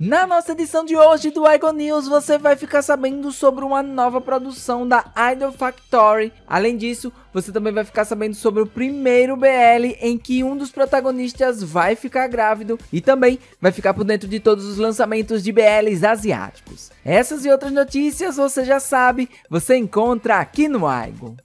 Na nossa edição de hoje do Icon News, você vai ficar sabendo sobre uma nova produção da Idol Factory. Além disso, você também vai ficar sabendo sobre o primeiro BL em que um dos protagonistas vai ficar grávido e também vai ficar por dentro de todos os lançamentos de BLs asiáticos. Essas e outras notícias, você já sabe, você encontra aqui no Igo.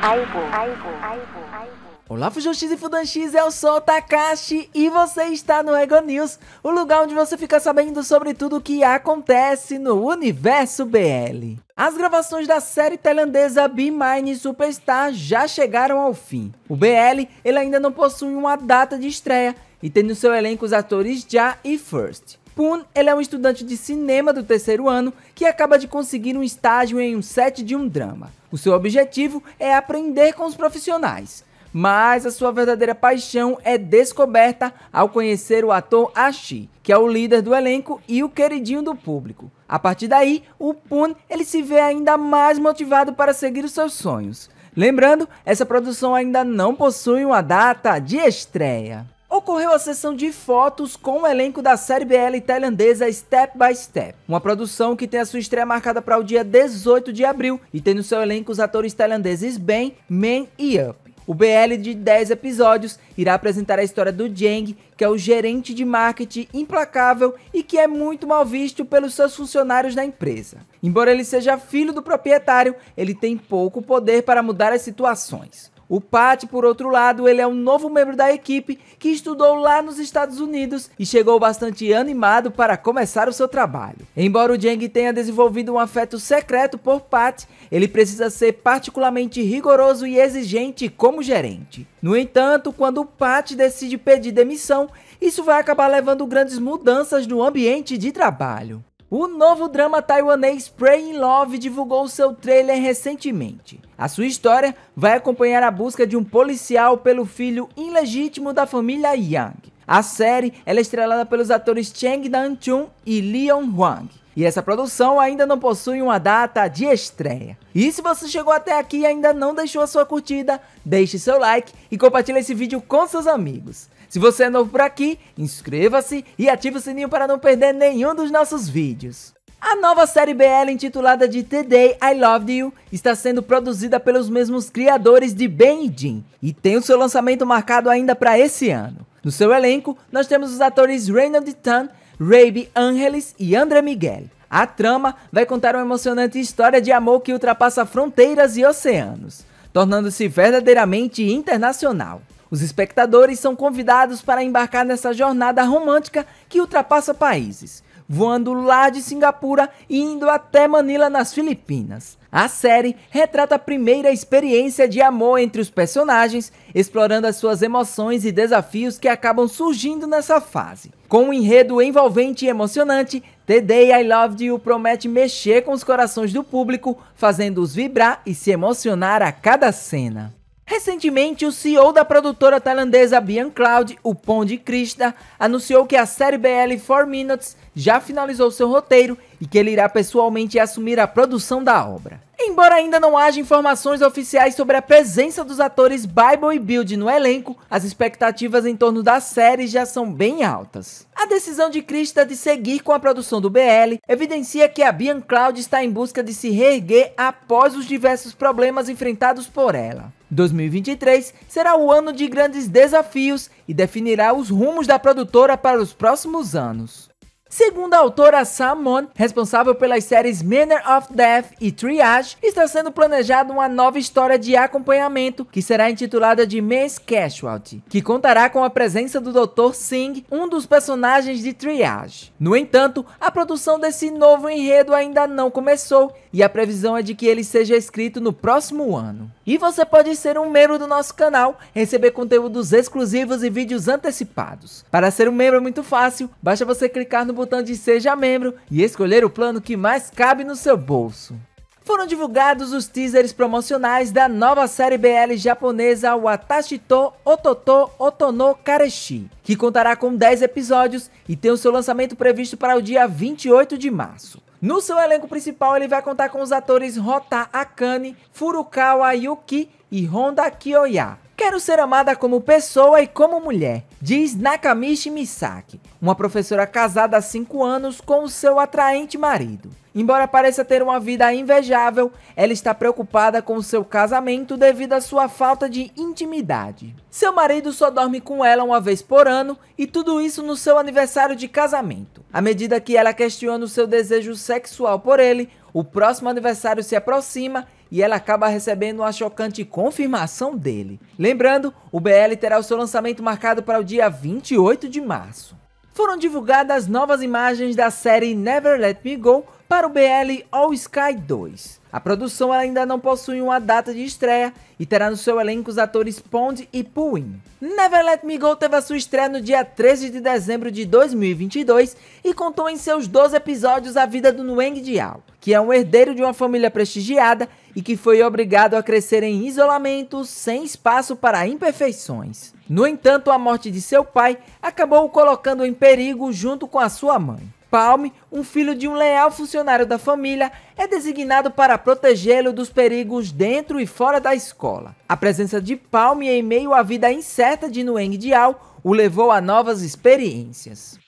Aibo, Olá, Fujoshis e Fudanshis, eu sou o Takashi e você está no Ego News, o lugar onde você fica sabendo sobre tudo o que acontece no universo BL. As gravações da série tailandesa Be Mine Superstar já chegaram ao fim. O BL ele ainda não possui uma data de estreia e tem no seu elenco os atores Ja e First. Poon ele é um estudante de cinema do terceiro ano que acaba de conseguir um estágio em um set de um drama. O seu objetivo é aprender com os profissionais mas a sua verdadeira paixão é descoberta ao conhecer o ator Ashi, que é o líder do elenco e o queridinho do público. A partir daí, o Poon ele se vê ainda mais motivado para seguir os seus sonhos. Lembrando, essa produção ainda não possui uma data de estreia. Ocorreu a sessão de fotos com o elenco da série BL tailandesa Step by Step, uma produção que tem a sua estreia marcada para o dia 18 de abril e tem no seu elenco os atores tailandeses Ben, Men e Up. O BL de 10 episódios irá apresentar a história do Jeng, que é o gerente de marketing implacável e que é muito mal visto pelos seus funcionários da empresa. Embora ele seja filho do proprietário, ele tem pouco poder para mudar as situações. O Pat, por outro lado, ele é um novo membro da equipe que estudou lá nos Estados Unidos e chegou bastante animado para começar o seu trabalho. Embora o Jang tenha desenvolvido um afeto secreto por Pat, ele precisa ser particularmente rigoroso e exigente como gerente. No entanto, quando o Pat decide pedir demissão, isso vai acabar levando grandes mudanças no ambiente de trabalho. O novo drama taiwanês Pray in Love divulgou seu trailer recentemente. A sua história vai acompanhar a busca de um policial pelo filho ilegítimo da família Yang. A série é estrelada pelos atores Cheng Dan-chun e Leon Huang. E essa produção ainda não possui uma data de estreia. E se você chegou até aqui e ainda não deixou a sua curtida, deixe seu like e compartilhe esse vídeo com seus amigos. Se você é novo por aqui, inscreva-se e ative o sininho para não perder nenhum dos nossos vídeos. A nova série BL intitulada de Today I Loved You está sendo produzida pelos mesmos criadores de Ben e Jean e tem o seu lançamento marcado ainda para esse ano. No seu elenco, nós temos os atores Reynald Tan, Raby Angelis e André Miguel. A trama vai contar uma emocionante história de amor que ultrapassa fronteiras e oceanos, tornando-se verdadeiramente internacional. Os espectadores são convidados para embarcar nessa jornada romântica que ultrapassa países, voando lá de Singapura e indo até Manila, nas Filipinas. A série retrata a primeira experiência de amor entre os personagens, explorando as suas emoções e desafios que acabam surgindo nessa fase. Com um enredo envolvente e emocionante, The Day I Loved You promete mexer com os corações do público, fazendo-os vibrar e se emocionar a cada cena. Recentemente, o CEO da produtora tailandesa Bian Cloud, o Pond Krista, anunciou que a série BL 4 Minutes já finalizou seu roteiro e que ele irá pessoalmente assumir a produção da obra. Embora ainda não haja informações oficiais sobre a presença dos atores Bible e Build no elenco, as expectativas em torno da série já são bem altas. A decisão de Krista de seguir com a produção do BL evidencia que a Bian Cloud está em busca de se reerguer após os diversos problemas enfrentados por ela. 2023 será o ano de grandes desafios e definirá os rumos da produtora para os próximos anos. Segundo a autora Samon, responsável pelas séries Manner of Death e Triage, está sendo planejada uma nova história de acompanhamento que será intitulada de Mace Casualty, que contará com a presença do Dr. Singh, um dos personagens de Triage. No entanto, a produção desse novo enredo ainda não começou e a previsão é de que ele seja escrito no próximo ano. E você pode ser um membro do nosso canal, receber conteúdos exclusivos e vídeos antecipados. Para ser um membro é muito fácil, basta você clicar no botão de Seja Membro e escolher o plano que mais cabe no seu bolso. Foram divulgados os teasers promocionais da nova série BL japonesa Watashito Ototo Otono Kareshi, que contará com 10 episódios e tem o seu lançamento previsto para o dia 28 de março. No seu elenco principal, ele vai contar com os atores Rota Akane, Furukawa Yuki e Honda Kiyoya. Quero ser amada como pessoa e como mulher, diz Nakamichi Misaki, uma professora casada há 5 anos com seu atraente marido. Embora pareça ter uma vida invejável, ela está preocupada com o seu casamento devido à sua falta de intimidade. Seu marido só dorme com ela uma vez por ano e tudo isso no seu aniversário de casamento. À medida que ela questiona o seu desejo sexual por ele, o próximo aniversário se aproxima e ela acaba recebendo uma chocante confirmação dele. Lembrando, o BL terá o seu lançamento marcado para o dia 28 de março. Foram divulgadas novas imagens da série Never Let Me Go, para o BL All Sky 2. A produção ainda não possui uma data de estreia e terá no seu elenco os atores Pond e Puin. Never Let Me Go teve a sua estreia no dia 13 de dezembro de 2022 e contou em seus 12 episódios a vida do Nguyen Diao, que é um herdeiro de uma família prestigiada e que foi obrigado a crescer em isolamento, sem espaço para imperfeições. No entanto, a morte de seu pai acabou o colocando em perigo junto com a sua mãe. Palme, um filho de um leal funcionário da família, é designado para protegê-lo dos perigos dentro e fora da escola. A presença de Palme em meio à vida incerta de Nguyen Diao o levou a novas experiências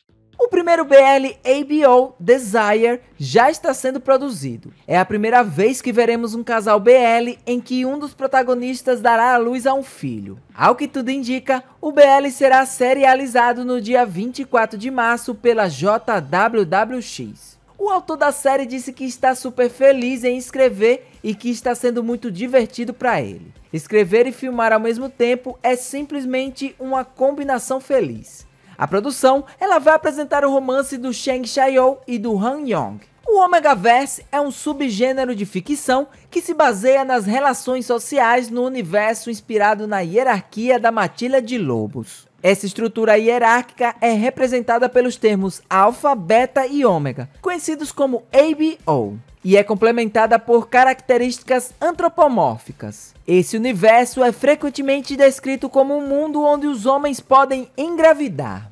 primeiro BL ABO Desire já está sendo produzido. É a primeira vez que veremos um casal BL em que um dos protagonistas dará à luz a um filho. Ao que tudo indica, o BL será serializado no dia 24 de março pela JWWX. O autor da série disse que está super feliz em escrever e que está sendo muito divertido para ele. Escrever e filmar ao mesmo tempo é simplesmente uma combinação feliz. A produção ela vai apresentar o romance do Cheng Xiao e do Han Yong. O Verse é um subgênero de ficção que se baseia nas relações sociais no universo inspirado na hierarquia da matilha de lobos. Essa estrutura hierárquica é representada pelos termos alfa, beta e ômega, conhecidos como ABO e é complementada por características antropomórficas. Esse universo é frequentemente descrito como um mundo onde os homens podem engravidar.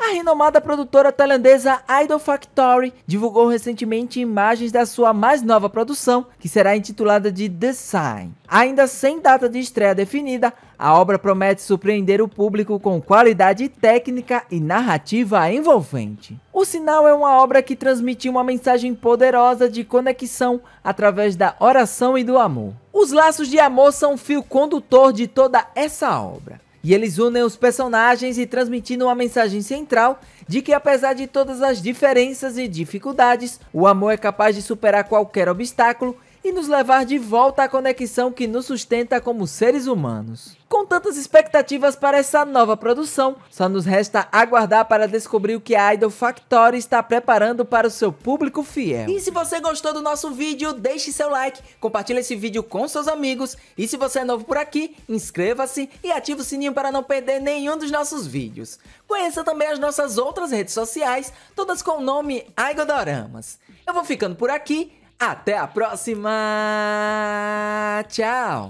A renomada produtora tailandesa Idol Factory divulgou recentemente imagens da sua mais nova produção, que será intitulada de Design. Ainda sem data de estreia definida, a obra promete surpreender o público com qualidade técnica e narrativa envolvente. O Sinal é uma obra que transmite uma mensagem poderosa de conexão através da oração e do amor. Os laços de amor são o fio condutor de toda essa obra. E eles unem os personagens e transmitindo uma mensagem central de que apesar de todas as diferenças e dificuldades, o amor é capaz de superar qualquer obstáculo e nos levar de volta à conexão que nos sustenta como seres humanos com tantas expectativas para essa nova produção, só nos resta aguardar para descobrir o que a Idol Factory está preparando para o seu público fiel. E se você gostou do nosso vídeo, deixe seu like, compartilhe esse vídeo com seus amigos e se você é novo por aqui, inscreva-se e ative o sininho para não perder nenhum dos nossos vídeos. Conheça também as nossas outras redes sociais, todas com o nome Aigodoramas. Eu vou ficando por aqui, até a próxima! Tchau!